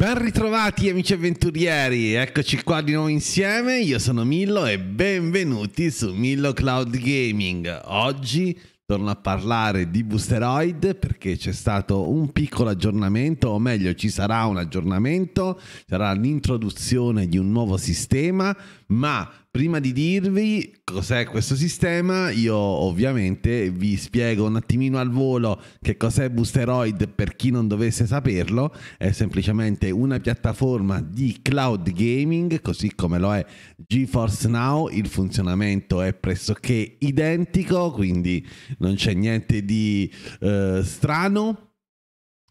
Ben ritrovati amici avventurieri, eccoci qua di nuovo insieme, io sono Millo e benvenuti su Millo Cloud Gaming. Oggi torno a parlare di Boosteroid perché c'è stato un piccolo aggiornamento, o meglio ci sarà un aggiornamento, sarà l'introduzione di un nuovo sistema, ma Prima di dirvi cos'è questo sistema, io ovviamente vi spiego un attimino al volo che cos'è Boosteroid per chi non dovesse saperlo. È semplicemente una piattaforma di cloud gaming, così come lo è GeForce Now. Il funzionamento è pressoché identico, quindi non c'è niente di eh, strano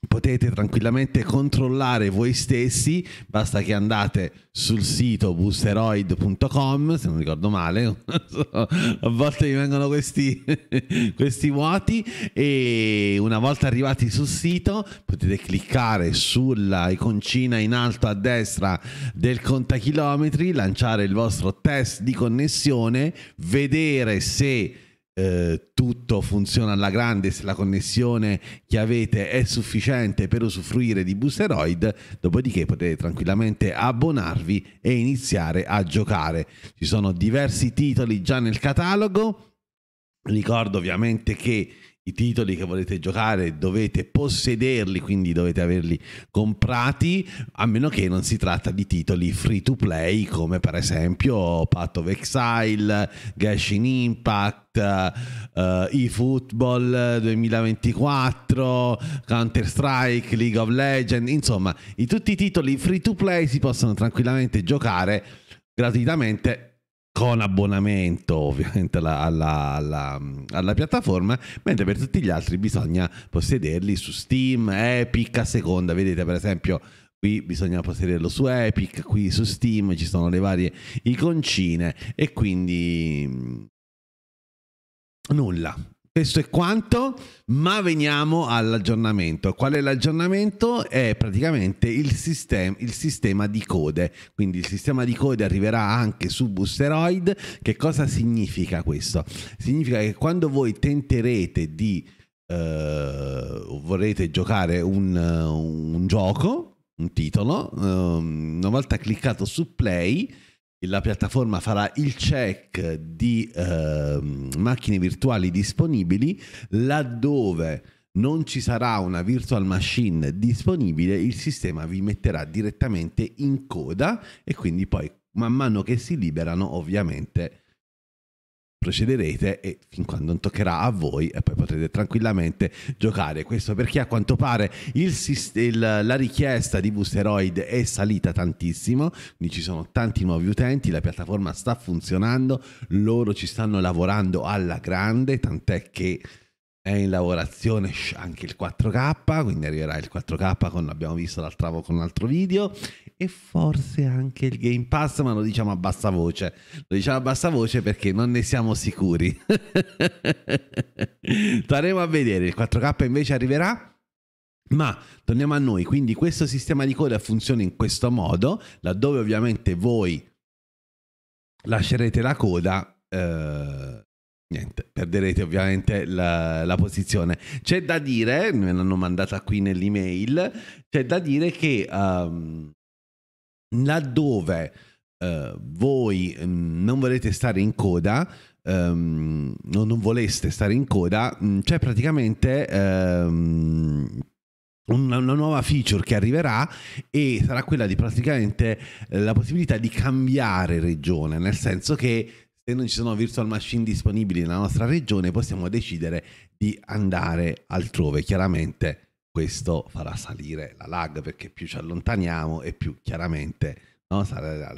potete tranquillamente controllare voi stessi, basta che andate sul sito boosteroid.com, se non ricordo male, a volte mi vengono questi, questi vuoti e una volta arrivati sul sito potete cliccare sulla iconcina in alto a destra del contachilometri, lanciare il vostro test di connessione, vedere se eh, tutto funziona alla grande, se la connessione che avete è sufficiente per usufruire di Boosteroid, dopodiché potete tranquillamente abbonarvi e iniziare a giocare. Ci sono diversi titoli già nel catalogo. Ricordo ovviamente che i titoli che volete giocare dovete possederli, quindi dovete averli comprati, a meno che non si tratta di titoli free to play come per esempio Path of Exile, Gashin Impact, uh, eFootball 2024, Counter Strike, League of Legends, insomma, i, tutti i titoli free to play si possono tranquillamente giocare gratuitamente con abbonamento ovviamente alla, alla, alla, alla, piattaforma, mentre per tutti gli altri bisogna possederli su Steam, Epic a seconda, vedete per esempio qui bisogna possederlo su Epic, qui su Steam ci sono le varie iconcine e quindi nulla, questo è quanto, ma veniamo all'aggiornamento. Qual è l'aggiornamento? È praticamente il, sistem- il, sistema di code. Quindi il sistema di code arriverà anche su Boosteroid. Che cosa significa questo? Significa che quando voi tenterete di eh, vorrete giocare un, un, gioco, un titolo, eh, una volta cliccato su play, la piattaforma farà il check di eh, macchine virtuali disponibili laddove non ci sarà una virtual machine disponibile il sistema vi metterà direttamente in coda e quindi poi man mano che si liberano ovviamente procederete e fin quando non toccherà a voi e poi potrete tranquillamente giocare questo perché a quanto pare il, il, la richiesta di Boosteroid è salita tantissimo quindi ci sono tanti nuovi utenti la piattaforma sta funzionando loro ci stanno lavorando alla grande tant'è che è in lavorazione anche il 4K, quindi arriverà il 4K come abbiamo visto l'altra con un altro video e forse anche il Game Pass, ma lo diciamo a bassa voce. Lo diciamo a bassa voce perché non ne siamo sicuri. Staremo a vedere, il 4K invece arriverà. Ma torniamo a noi, quindi questo sistema di coda funziona in questo modo, laddove ovviamente voi lascerete la coda, eh, niente, perderete ovviamente la, la, posizione. C'è da dire, me l'hanno mandata qui nell'email, c'è da dire che um, laddove eh, voi mm, non volete stare in coda, ehm, o non voleste stare in coda, mh, mm, c'è praticamente... Ehm, una, una, nuova feature che arriverà e sarà quella di praticamente eh, la possibilità di cambiare regione, nel senso che se non ci sono virtual machine disponibili nella nostra regione possiamo decidere di andare altrove, chiaramente questo farà salire la lag perché più ci allontaniamo e più chiaramente no, salirà,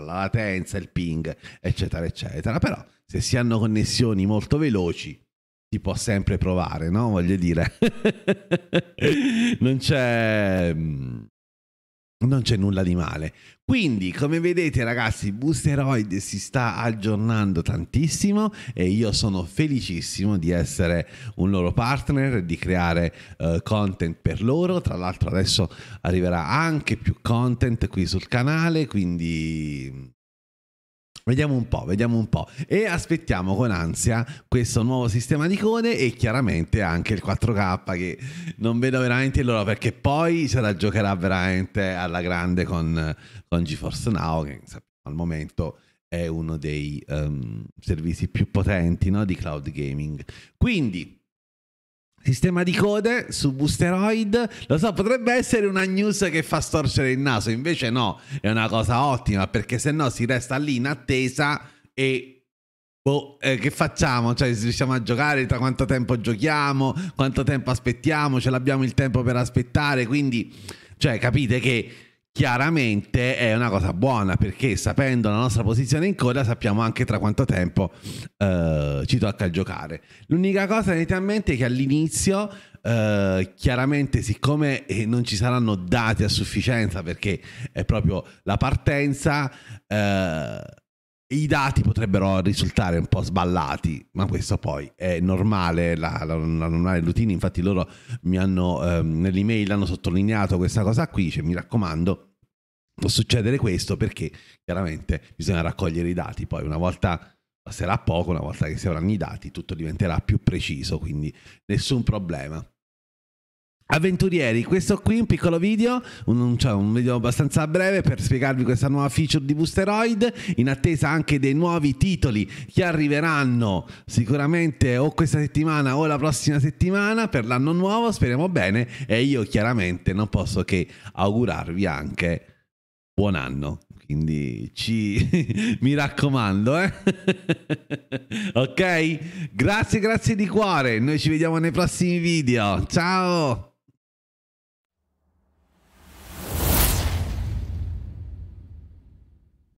la latenza, il ping, eccetera, eccetera. Però se si hanno connessioni molto veloci, si può sempre provare, no? Voglio dire, non c'è mm, non c'è nulla di male. Quindi, come vedete ragazzi, Boosteroid si sta aggiornando tantissimo e io sono felicissimo di essere un loro partner e di creare uh, content per loro. Tra l'altro adesso arriverà anche più content qui sul canale, quindi Vediamo un po', vediamo un po'. E aspettiamo con ansia questo nuovo sistema di code e chiaramente anche il 4K che non vedo veramente l'ora perché poi se la giocherà veramente alla grande con, con GeForce Now che al momento è uno dei um, servizi più potenti no, di cloud gaming. Quindi Sistema di code su Boosteroid, lo so, potrebbe essere una news che fa storcere il naso, invece no, è una cosa ottima perché se no si resta lì in attesa e boh, eh, che facciamo? Cioè, riusciamo a giocare, tra quanto tempo giochiamo, quanto tempo aspettiamo, ce l'abbiamo il tempo per aspettare, quindi, cioè, capite che chiaramente è una cosa buona perché sapendo la nostra posizione in coda sappiamo anche tra quanto tempo eh, ci tocca giocare. L'unica cosa che mente è che all'inizio eh, chiaramente siccome eh, non ci saranno dati a sufficienza perché è proprio la partenza eh, i dati potrebbero risultare un po' sballati, ma questo poi è normale, la, la, la normale routine, infatti loro mi hanno, ehm, nell'email hanno sottolineato questa cosa qui, cioè, mi raccomando, può succedere questo perché chiaramente bisogna raccogliere i dati, poi una volta passerà poco, una volta che si avranno i dati tutto diventerà più preciso, quindi nessun problema. Avventurieri, questo qui è un piccolo video, un, cioè un, video abbastanza breve per spiegarvi questa nuova feature di Boosteroid, in attesa anche dei nuovi titoli che arriveranno sicuramente o questa settimana o la prossima settimana per l'anno nuovo, speriamo bene e io chiaramente non posso che augurarvi anche buon anno. Quindi ci, mi raccomando, eh? ok? Grazie, grazie di cuore. Noi ci vediamo nei prossimi video. Ciao!